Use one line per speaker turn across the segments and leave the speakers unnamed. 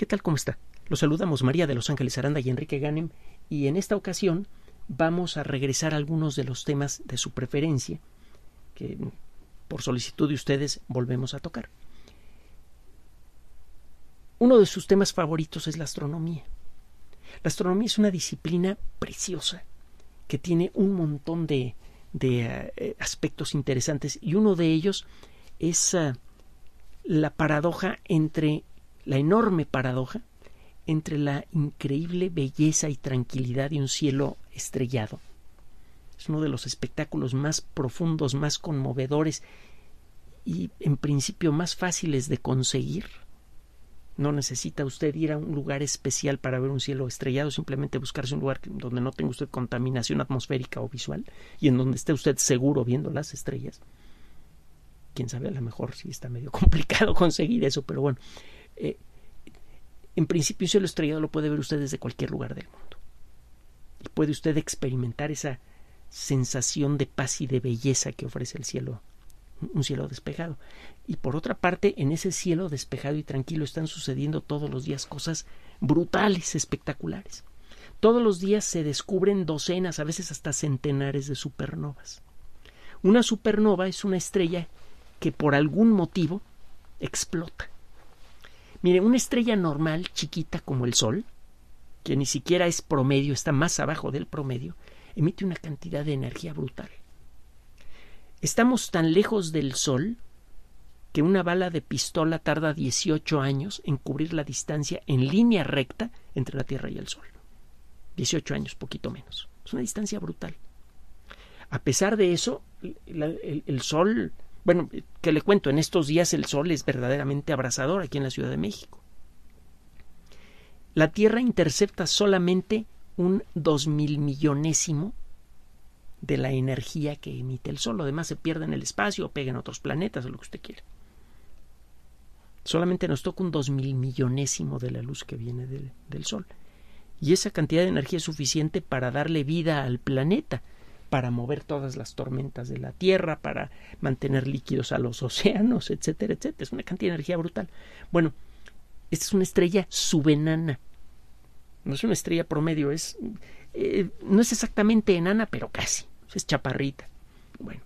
¿Qué tal? ¿Cómo está? Los saludamos María de Los Ángeles Aranda y Enrique Ganem y en esta ocasión vamos a regresar a algunos de los temas de su preferencia que por solicitud de ustedes volvemos a tocar. Uno de sus temas favoritos es la astronomía. La astronomía es una disciplina preciosa que tiene un montón de, eh, aspectos interesantes y uno de ellos es ah, la paradoja entre la enorme paradoja entre la increíble belleza y tranquilidad de un cielo estrellado. Es uno de los espectáculos más profundos, más conmovedores y en principio más fáciles de conseguir. No necesita usted ir a un lugar especial para ver un cielo estrellado, simplemente buscarse un lugar donde no tenga usted contaminación atmosférica o visual y en donde esté usted seguro viendo las estrellas. Quién sabe, a lo mejor sí está medio complicado conseguir eso, pero bueno, eh, en principio, un cielo estrellado lo puede ver usted desde cualquier lugar del mundo. Y puede usted experimentar esa sensación de paz y de belleza que ofrece el cielo, un cielo despejado. Y por otra parte, en ese cielo despejado y tranquilo están sucediendo todos los días cosas brutales, espectaculares. Todos los días se descubren docenas, a veces hasta centenares de supernovas. Una supernova es una estrella que por algún motivo explota. Mire, una estrella normal, chiquita como el Sol, que ni siquiera es promedio, está más abajo del promedio, emite una cantidad de energía brutal. Estamos tan lejos del Sol que una bala de pistola tarda 18 años en cubrir la distancia en línea recta entre la Tierra y el Sol. 18 años, poquito menos. Es una distancia brutal. A pesar de eso, el Sol bueno, que le cuento, en estos días el sol es verdaderamente abrasador aquí en la Ciudad de México. La Tierra intercepta solamente un dos mil millonésimo de la energía que emite el sol. Además se pierde en el espacio, o pega en otros planetas, o lo que usted quiera. Solamente nos toca un dos mil millonésimo de la luz que viene del sol. Y esa cantidad de energía es suficiente para darle vida al planeta para mover todas las tormentas de la Tierra, para mantener líquidos a los océanos, etcétera, etcétera. Es una cantidad de energía brutal. Bueno, esta es una estrella subenana. No es una estrella promedio, es eh, no es exactamente enana, pero casi. Es chaparrita. Bueno,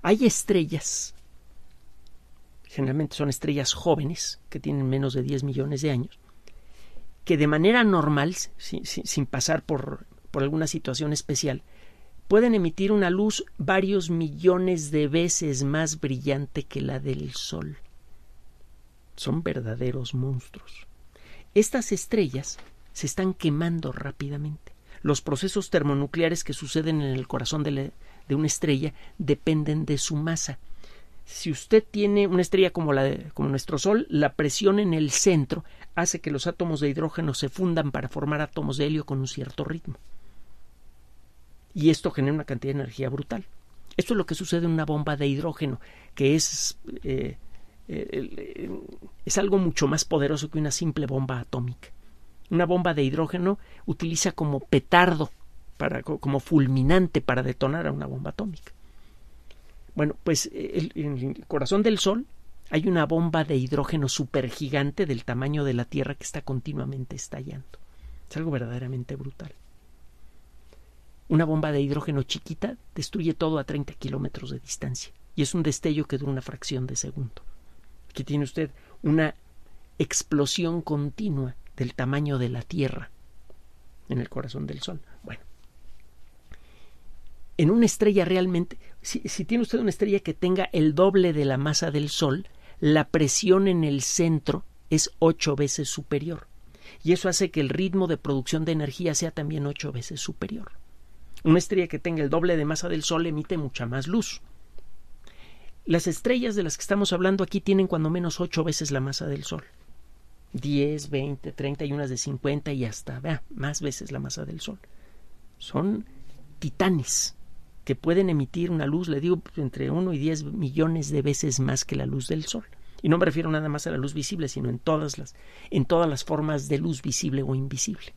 hay estrellas, generalmente son estrellas jóvenes, que tienen menos de 10 millones de años, que de manera normal, sin pasar por por alguna situación especial, pueden emitir una luz varios millones de veces más brillante que la del Sol. Son verdaderos monstruos. Estas estrellas se están quemando rápidamente. Los procesos termonucleares que suceden en el corazón de, una estrella dependen de su masa. Si usted tiene una estrella como, como nuestro Sol, la presión en el centro hace que los átomos de hidrógeno se fundan para formar átomos de helio con un cierto ritmo y esto genera una cantidad de energía brutal. Esto es lo que sucede en una bomba de hidrógeno, que es, eh, eh, eh, es algo mucho más poderoso que una simple bomba atómica. Una bomba de hidrógeno utiliza como petardo, para, como fulminante para detonar a una bomba atómica. Bueno, pues en el corazón del Sol hay una bomba de hidrógeno supergigante del tamaño de la Tierra que está continuamente estallando. Es algo verdaderamente brutal. Una bomba de hidrógeno chiquita destruye todo a 30 kilómetros de distancia y es un destello que dura una fracción de segundo. Aquí tiene usted una explosión continua del tamaño de la Tierra en el corazón del Sol. Bueno, en una estrella realmente, si, si, tiene usted una estrella que tenga el doble de la masa del Sol, la presión en el centro es ocho veces superior. Y eso hace que el ritmo de producción de energía sea también ocho veces superior. Una estrella que tenga el doble de masa del Sol emite mucha más luz. Las estrellas de las que estamos hablando aquí tienen cuando menos ocho veces la masa del Sol. 10, 20, 30 y unas de 50 y hasta vea, más veces la masa del Sol. Son titanes que pueden emitir una luz, le digo, entre 1 y 10 millones de veces más que la luz del Sol. Y no me refiero nada más a la luz visible, sino en todas las, en todas las formas de luz visible o invisible.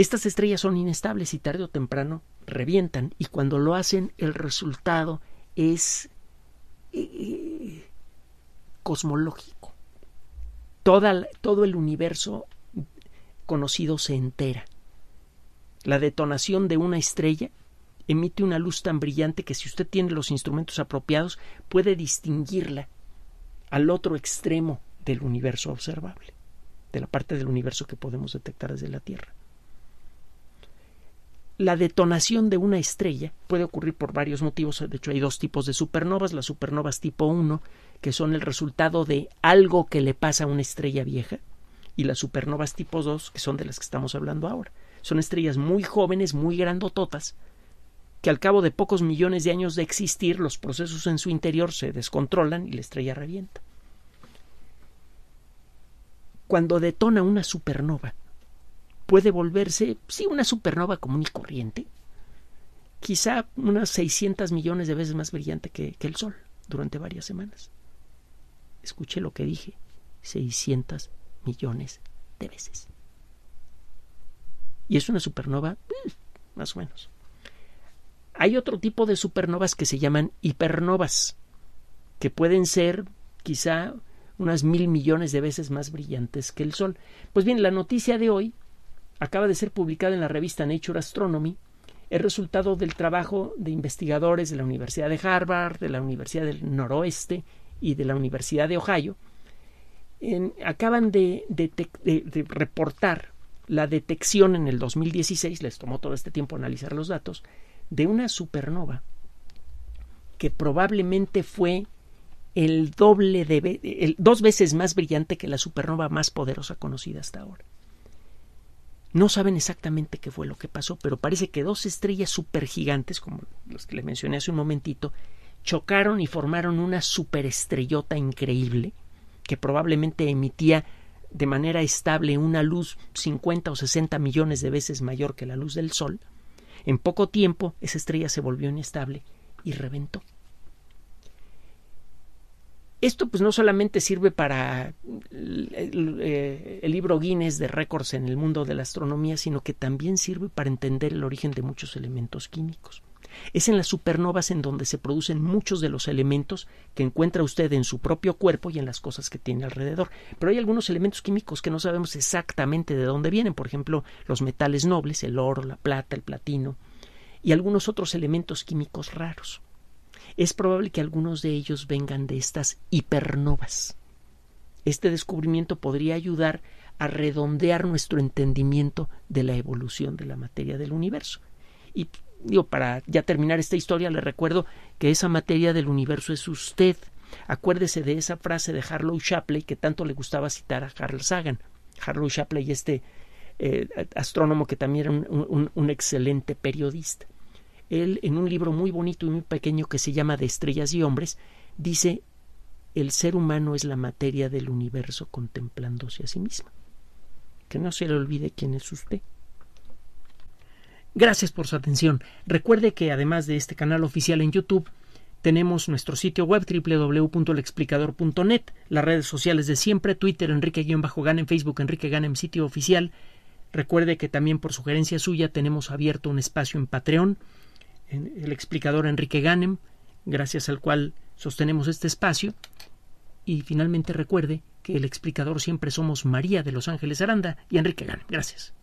Estas estrellas son inestables y tarde o temprano revientan y cuando lo hacen el resultado es eh, eh, cosmológico. todo el universo conocido se entera. La detonación de una estrella emite una luz tan brillante que si usted tiene los instrumentos apropiados puede distinguirla al otro extremo del universo observable, de la parte del universo que podemos detectar desde la Tierra la detonación de una estrella puede ocurrir por varios motivos. De hecho, hay dos tipos de supernovas. Las supernovas tipo 1, que son el resultado de algo que le pasa a una estrella vieja, y las supernovas tipo 2, que son de las que estamos hablando ahora. Son estrellas muy jóvenes, muy grandototas, que al cabo de pocos millones de años de existir, los procesos en su interior se descontrolan y la estrella revienta. Cuando detona una supernova, puede volverse, sí, una supernova común y corriente, quizá unas 600 millones de veces más brillante que, el Sol durante varias semanas. Escuché lo que dije, 600 millones de veces. Y es una supernova, mm, más o menos. Hay otro tipo de supernovas que se llaman hipernovas, que pueden ser quizá unas mil millones de veces más brillantes que el Sol. Pues bien, la noticia de hoy acaba de ser publicada en la revista Nature Astronomy, el resultado del trabajo de investigadores de la Universidad de Harvard, de la Universidad del Noroeste y de la Universidad de Ohio. acaban de, reportar la detección en el 2016, les tomó todo este tiempo analizar los datos, de una supernova que probablemente fue el doble de dos veces más brillante que la supernova más poderosa conocida hasta ahora. No saben exactamente qué fue lo que pasó, pero parece que dos estrellas supergigantes, como las que le mencioné hace un momentito, chocaron y formaron una superestrellota increíble que probablemente emitía de manera estable una luz 50 o 60 millones de veces mayor que la luz del Sol. En poco tiempo esa estrella se volvió inestable y reventó. Esto pues no solamente sirve para eh, el, libro Guinness de récords en el mundo de la astronomía, sino que también sirve para entender el origen de muchos elementos químicos. Es en las supernovas en donde se producen muchos de los elementos que encuentra usted en su propio cuerpo y en las cosas que tiene alrededor. Pero hay algunos elementos químicos que no sabemos exactamente de dónde vienen, por ejemplo, los metales nobles, el oro, la plata, el platino, y algunos otros elementos químicos raros. Es probable que algunos de ellos vengan de estas hipernovas. Este descubrimiento podría ayudar a redondear nuestro entendimiento de la evolución de la materia del universo. Y digo, para ya terminar esta historia, le recuerdo que esa materia del universo es usted. Acuérdese de esa frase de Harlow Shapley que tanto le gustaba citar a Carl Sagan. Harlow Shapley, este eh, astrónomo que también era un excelente periodista. Él, en un libro muy bonito y muy pequeño que se llama De Estrellas y Hombres, dice, el ser humano es la materia del universo contemplándose a sí mismo. Que no se le olvide quién es usted. Gracias por su atención. Recuerde que además de este canal oficial en YouTube, tenemos nuestro sitio web www.lexplicador.net, las redes sociales de siempre, Twitter enrique en Facebook Enrique Ganem, sitio oficial. Recuerde que también por sugerencia suya tenemos abierto un espacio en Patreon el explicador Enrique Ganem, gracias al cual sostenemos este espacio. Y finalmente recuerde que el explicador siempre somos María de los Ángeles Aranda y Enrique Ganem. Gracias.